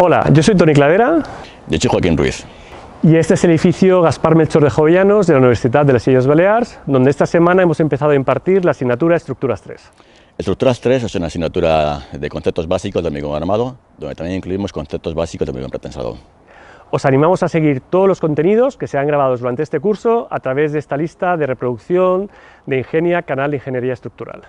Hola, yo soy Tony Cladera. Yo soy Joaquín Ruiz. Y este es el edificio Gaspar Melchor de Jovellanos de la Universidad de las Islas Baleares, donde esta semana hemos empezado a impartir la asignatura Estructuras 3. Estructuras 3 es una asignatura de conceptos básicos de hormigón armado, donde también incluimos conceptos básicos de hormigón pretensado. Os animamos a seguir todos los contenidos que se han grabado durante este curso a través de esta lista de reproducción de Ingenia, Canal de Ingeniería Estructural.